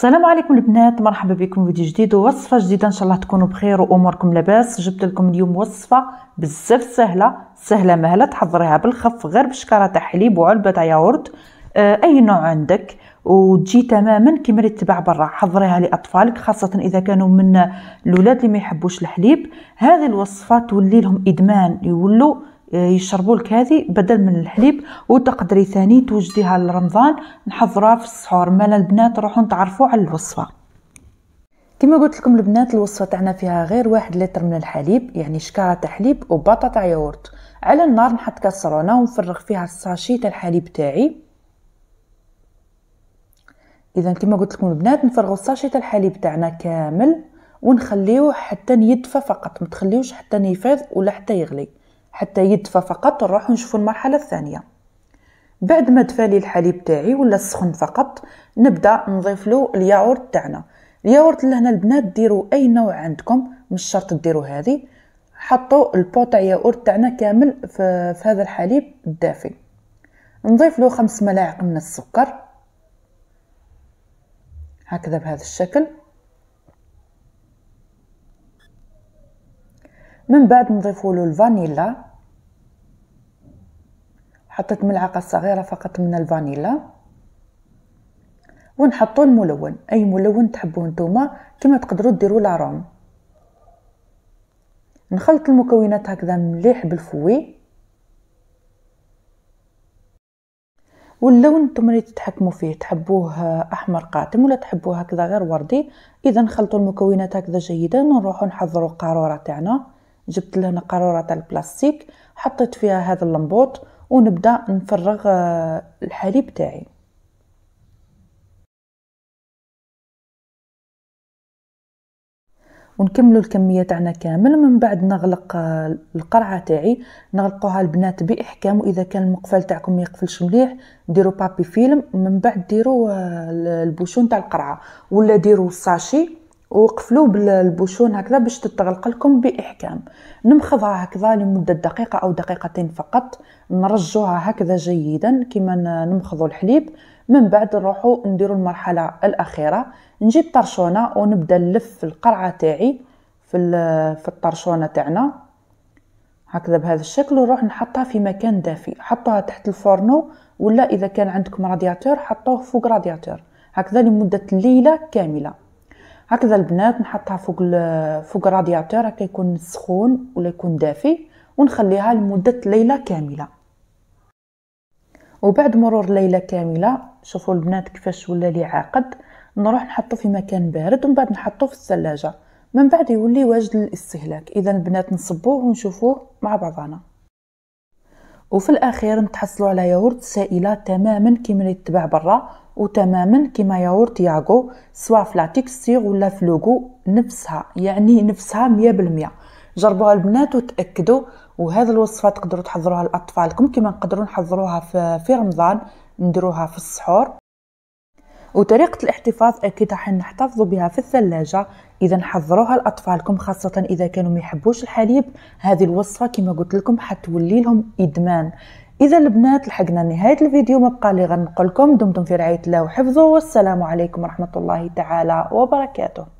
السلام عليكم البنات مرحبا بكم فيديو جديد ووصفه جديده ان شاء الله تكونوا بخير واموركم لاباس جبت لكم اليوم وصفه بزاف سهله سهله مهله تحضريها بالخف غير بشكاره تاع حليب وعلبه تاع ياغورت آه اي نوع عندك وتجي تماما كيما اللي تتباع برا حضريها لاطفالك خاصه اذا كانوا من الاولاد اللي ما يحبوش الحليب هذه الوصفه تولي لهم ادمان يولوا يشربوا لك هذه بدل من الحليب وتقدري ثاني توجديها لرمضان نحضرها في السحور مالا البنات روحوا تعرفوا على الوصفه كما قلت لكم البنات الوصفه تاعنا فيها غير واحد لتر من الحليب يعني شكاره تاع حليب تاع ياورت على النار نحط كاسرونه ونفرغ فيها الساشي تاع الحليب تاعي اذا كما قلت لكم البنات نفرغوا الساشي تاع الحليب تاعنا كامل ونخليوه حتى يدفى فقط ما تخليوش حتى يفيض ولا حتى يغلي حتى يدفى فقط نروحو نشوفو المرحله الثانيه بعد ما دفى لي الحليب تاعي ولا سخن فقط نبدا نضيف له الياغورت تاعنا الياغورت لهنا البنات ديروا اي نوع عندكم مش شرط ديروا هذه حطوا البو تاع الياغورت تاعنا كامل في, في هذا الحليب الدافي نضيف له خمس ملاعق من السكر هكذا بهذا الشكل من بعد نضيف له الفانيلا حطيت ملعقة صغيرة فقط من الفانيلا ونحطو الملون اي ملون تحبوه نتوما كما تقدروا ديروا لاروم نخلط المكونات هكذا مليح بالفوي واللون نتوما اللي تتحكموا فيه تحبوه احمر قاتم ولا تحبوه هكذا غير وردي اذا نخلطوا المكونات هكذا جيدا ونروحوا نحضروا القاروره تاعنا جبت لهنا قاروره تاع البلاستيك حطيت فيها هذا اللمبوط ونبدا نفرغ آه، الحليب تاعي ونكملوا الكميه تاعنا كامل من بعد نغلق آه، القرعه تاعي نغلقوها البنات باحكام واذا كان المقفل تاعكم ما يقفلش مليح ديروا بابي فيلم من بعد ديروا آه، البوشون تاع القرعه ولا ديروا الساشي وقفلوه بالبوشون هكذا باش تتغلق لكم باحكام نمخضها هكذا لمده دقيقه او دقيقتين فقط نرجوها هكذا جيدا كما نمخضوا الحليب من بعد نروحوا نديروا المرحله الاخيره نجيب طرشونه ونبدا نلف القرعه تاعي في في الطرشونه تاعنا هكذا بهذا الشكل ونروح نحطها في مكان دافي حطوها تحت الفرنو ولا اذا كان عندكم رادياتور حطوه فوق رادياتور هكذا لمده ليله كامله هكذا البنات نحطها فوق فوق الرادياتور هكا يكون سخون ولا يكون دافي ونخليها لمده ليله كامله وبعد مرور ليله كامله شوفوا البنات كيفاش ولا لي عاقد نروح نحطو في مكان بارد ومن بعد نحطو في الثلاجه من بعد يولي واجد للاستهلاك اذا البنات نصبوه ونشوفوه مع بعضنا وفي الاخير نتحصلوا على ياغورت سائله تماما كيما اللي يتباع برا وتماما كيما ياغورت ياغو سواء في لا ولا في لوغو نفسها يعني نفسها مية بالمية جربوها البنات وتاكدوا وهذه الوصفه تقدروا تحضروها لاطفالكم كيما نقدروا نحضروها في رمضان نديروها في السحور وطريقة الاحتفاظ أكيد راح نحتفظوا بها في الثلاجة إذا حضروها لأطفالكم خاصة إذا كانوا ميحبوش يحبوش الحليب هذه الوصفة كما قلت لكم حتولي لهم إدمان إذا البنات لحقنا نهاية الفيديو ما بقى لي غنقول لكم دمتم في رعاية الله وحفظه والسلام عليكم ورحمة الله تعالى وبركاته